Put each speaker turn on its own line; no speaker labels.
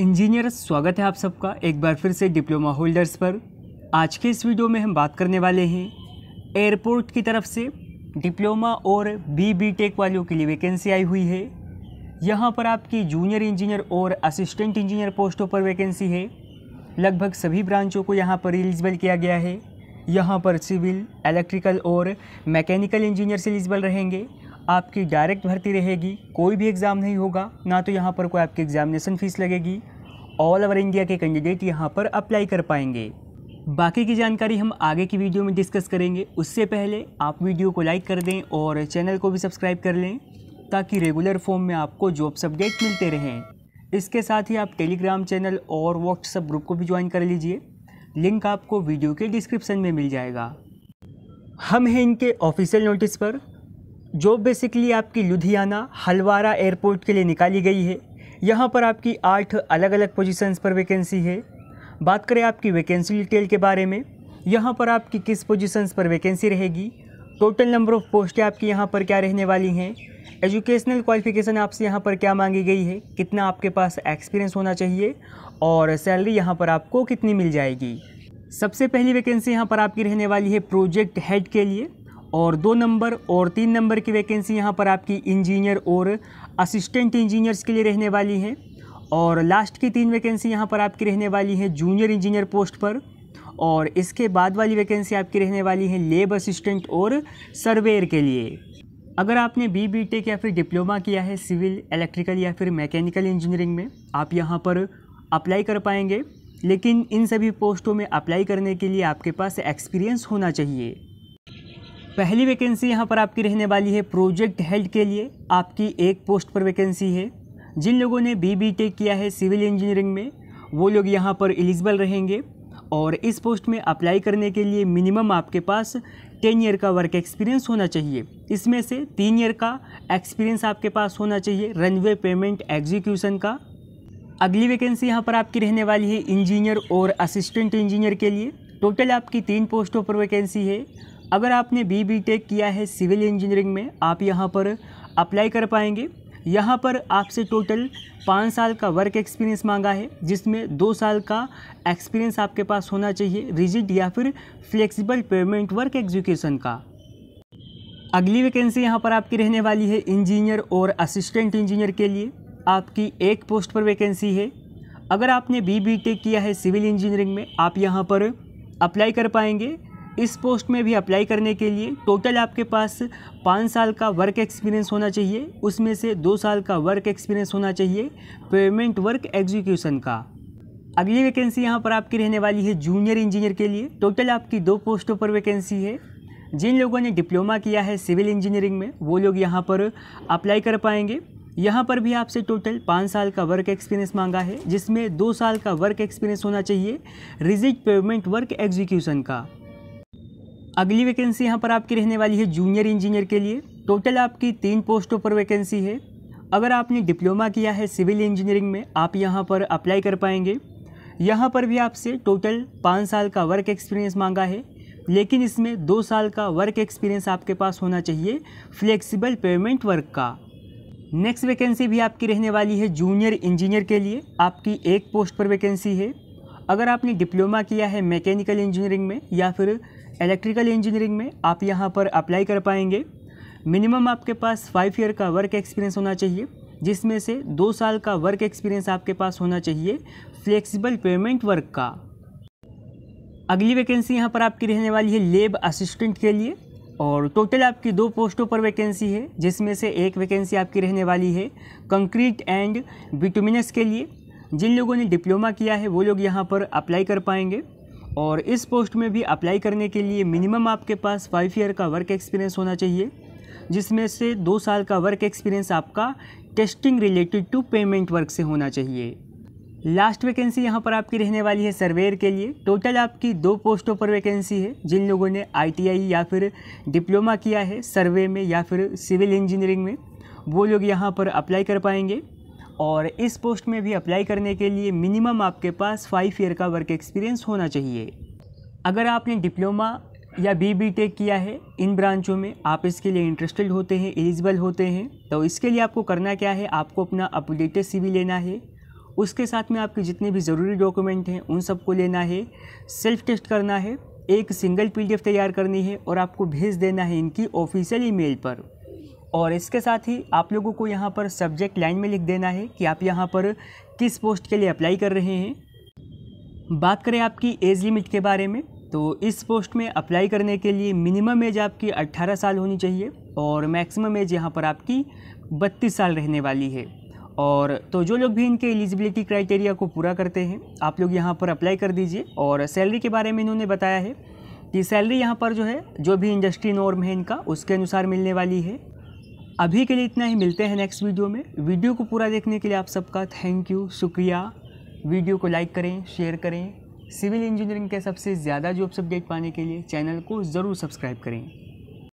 engineer स्वागत है आप सबका एक बार फिर से डिप्लोमा होल्डर्स पर आज के इस वीडियो में हम बात करने वाले हैं एयरपोर्ट की तरफ से डिप्लोमा और बी बी टेक वालों के लिए वैकेंसी आई हुई है यहाँ पर आपकी जूनियर इंजीनियर और असिस्टेंट इंजीनियर पोस्टों पर वैकेंसी है लगभग सभी ब्रांचों को यहाँ पर एलिजिबल किया गया है यहाँ पर सिविल इलेक्ट्रिकल और मैकेनिकल इंजीनियर्स एलिजिबल रहेंगे आपकी डायरेक्ट भर्ती रहेगी कोई भी एग्ज़ाम नहीं होगा ना तो यहाँ पर कोई आपकी एग्जामिनेशन फ़ीस लगेगी ऑल ओवर इंडिया के कैंडिडेट यहाँ पर अप्लाई कर पाएंगे बाकी की जानकारी हम आगे की वीडियो में डिस्कस करेंगे उससे पहले आप वीडियो को लाइक कर दें और चैनल को भी सब्सक्राइब कर लें ताकि रेगुलर फॉर्म में आपको जॉब्स अपडेट मिलते रहें इसके साथ ही आप टेलीग्राम चैनल और व्हाट्सअप ग्रुप को भी ज्वाइन कर लीजिए लिंक आपको वीडियो के डिस्क्रिप्शन में मिल जाएगा हम हैं इनके ऑफिशियल नोटिस पर जो बेसिकली आपकी लुधियाना हलवारा एयरपोर्ट के लिए निकाली गई है यहाँ पर आपकी आठ अलग अलग पोजीशंस पर वैकेंसी है बात करें आपकी वैकेंसी डिटेल के बारे में यहाँ पर आपकी किस पोजीशंस पर वैकेंसी रहेगी टोटल नंबर ऑफ़ पोस्टें आपकी यहाँ पर क्या रहने वाली हैं एजुकेशनल क्वालिफिकेशन आपसे यहाँ पर क्या मांगी गई है कितना आपके पास एक्सपीरियंस होना चाहिए और सैलरी यहाँ पर आपको कितनी मिल जाएगी सबसे पहली वैकेंसी यहाँ पर आपकी रहने वाली है प्रोजेक्ट हेड के लिए और दो नंबर और तीन नंबर की वैकेंसी यहाँ पर आपकी इंजीनियर और असिस्टेंट इंजीनियर्स के लिए रहने वाली हैं और लास्ट की तीन वैकेंसी यहाँ पर आपकी रहने वाली है जूनियर इंजीनियर पोस्ट पर और इसके बाद वाली वैकेंसी आपकी रहने वाली है लेब असिस्टेंट और सर्वेयर के लिए अगर आपने बी बी टेक या फिर डिप्लोमा किया है सिविल इलेक्ट्रिकल या फिर मैकेनिकल इंजीनियरिंग में आप यहाँ पर अप्लाई कर पाएंगे लेकिन इन सभी पोस्टों में अप्लाई करने के लिए आपके पास एक्सपीरियंस होना चाहिए पहली वैकेंसी यहाँ पर आपकी रहने वाली है प्रोजेक्ट हेल्थ के लिए आपकी एक पोस्ट पर वैकेंसी है जिन लोगों ने बी बी टेक किया है सिविल इंजीनियरिंग में वो लोग यहाँ पर एलिजिबल रहेंगे और इस पोस्ट में अप्लाई करने के लिए मिनिमम आपके पास टेन ईयर का वर्क एक्सपीरियंस होना चाहिए इसमें से तीन ईयर का एक्सपीरियंस आपके पास होना चाहिए रनवे पेमेंट एग्जीक्यूशन का अगली वैकेंसी यहाँ पर आपकी रहने वाली है इंजीनियर और असिस्टेंट इंजीनियर के लिए टोटल आपकी तीन पोस्टों पर वैकेंसी है अगर आपने बी बी टेक किया है सिविल इंजीनियरिंग में आप यहाँ पर अप्लाई कर पाएंगे यहाँ पर आपसे टोटल पाँच साल का वर्क एक्सपीरियंस मांगा है जिसमें दो साल का एक्सपीरियंस आपके पास होना चाहिए रिजिट या फिर फ्लेक्सिबल पेमेंट वर्क एग्जीक्यूशन का अगली वैकेंसी यहाँ पर आपकी रहने वाली है इंजीनियर और असिस्टेंट इंजीनियर के लिए आपकी एक पोस्ट पर वैकेंसी है अगर आपने बी बी टेक किया है सिविल इंजीनियरिंग में आप यहाँ पर अप्लाई कर पाएंगे इस पोस्ट में भी अप्लाई करने के लिए टोटल आपके पास पाँच साल का वर्क एक्सपीरियंस होना चाहिए उसमें से दो साल का वर्क एक्सपीरियंस होना चाहिए पेमेंट वर्क एग्जीक्यूशन का अगली वैकेंसी यहाँ पर आपकी रहने वाली है जूनियर इंजीनियर के लिए टोटल आपकी दो पोस्टों पर वैकेंसी है जिन लोगों ने डिप्लोमा किया है सिविल इंजीनियरिंग में वो लोग यहाँ पर अप्लाई कर पाएंगे यहाँ पर भी आपसे टोटल पाँच साल का वर्क एक्सपीरियंस मांगा है जिसमें दो साल का वर्क एक्सपीरियंस होना चाहिए रिजिट पेमेंट वर्क एग्जीक्यूशन का अगली वैकेंसी यहाँ पर आपकी रहने वाली है जूनियर इंजीनियर के लिए टोटल आपकी तीन पोस्टों पर वैकेंसी है अगर आपने डिप्लोमा किया है सिविल इंजीनियरिंग में आप यहाँ पर अप्लाई कर पाएंगे यहाँ पर भी आपसे टोटल पाँच साल का वर्क एक्सपीरियंस मांगा है लेकिन इसमें दो साल का वर्क एक्सपीरियंस आपके पास होना चाहिए फ्लेक्सिबल पेमेंट वर्क का नेक्स्ट वैकेंसी भी आपकी रहने वाली है जूनियर इंजीनियर के लिए आपकी एक पोस्ट पर वैकेंसी है अगर आपने डिप्लोमा किया है मैकेनिकल इंजीनियरिंग में या फिर इलेक्ट्रिकल इंजीनियरिंग में आप यहाँ पर अप्लाई कर पाएंगे मिनिमम आपके पास फाइव ईयर का वर्क एक्सपीरियंस होना चाहिए जिसमें से दो साल का वर्क एक्सपीरियंस आपके पास होना चाहिए फ्लेक्सिबल पेमेंट वर्क का अगली वैकेंसी यहाँ पर आपकी रहने वाली है लेब असिस्टेंट के लिए और टोटल आपकी दो पोस्टों पर वैकेंसी है जिसमें से एक वैकेंसी आपकी रहने वाली है कंक्रीट एंड विटोमिनस के लिए जिन लोगों ने डिप्लोमा किया है वो लोग यहाँ पर अप्लाई कर पाएंगे और इस पोस्ट में भी अप्लाई करने के लिए मिनिमम आपके पास फाइव ईयर का वर्क एक्सपीरियंस होना चाहिए जिसमें से दो साल का वर्क एक्सपीरियंस आपका testing related to payment work से होना चाहिए लास्ट वैकेंसी यहाँ पर आपकी रहने वाली है सर्वेयर के लिए टोटल आपकी दो पोस्टों पर वैकेंसी है जिन लोगों ने आईटीआई या फिर डिप्लोमा किया है सर्वे में या फिर सिविल इंजीनियरिंग में वो लोग यहाँ पर अप्लाई कर पाएंगे और इस पोस्ट में भी अप्लाई करने के लिए मिनिमम आपके पास फाइव ईयर का वर्क एक्सपीरियंस होना चाहिए अगर आपने डिप्लोमा या बी बी टेक किया है इन ब्रांचों में आप इसके लिए इंटरेस्टेड होते हैं एलिजिबल होते हैं तो इसके लिए आपको करना क्या है आपको अपना अपडेटेड सीवी लेना है उसके साथ में आपके जितने भी ज़रूरी डॉक्यूमेंट हैं उन सबको लेना है सेल्फ टेस्ट करना है एक सिंगल पीडीएफ तैयार करनी है और आपको भेज देना है इनकी ऑफिशियल ईमेल पर और इसके साथ ही आप लोगों को यहाँ पर सब्जेक्ट लाइन में लिख देना है कि आप यहाँ पर किस पोस्ट के लिए अप्लाई कर रहे हैं बात करें आपकी एज लिमिट के बारे में तो इस पोस्ट में अप्लाई करने के लिए मिनिमम एज आपकी 18 साल होनी चाहिए और मैक्सिमम एज यहाँ पर आपकी 32 साल रहने वाली है और तो जो लोग भी इनके एलिजिबिलिटी क्राइटेरिया को पूरा करते हैं आप लोग यहाँ पर अप्लाई कर दीजिए और सैलरी के बारे में इन्होंने बताया है कि सैलरी यहाँ पर जो है जो भी इंडस्ट्री नॉर्म है इनका उसके अनुसार मिलने वाली है अभी के लिए इतना ही मिलते हैं नेक्स्ट वीडियो में वीडियो को पूरा देखने के लिए आप सबका थैंक यू शुक्रिया वीडियो को लाइक करें शेयर करें सिविल इंजीनियरिंग के सबसे ज़्यादा जॉब्स अपडेट पाने के लिए चैनल को ज़रूर सब्सक्राइब करें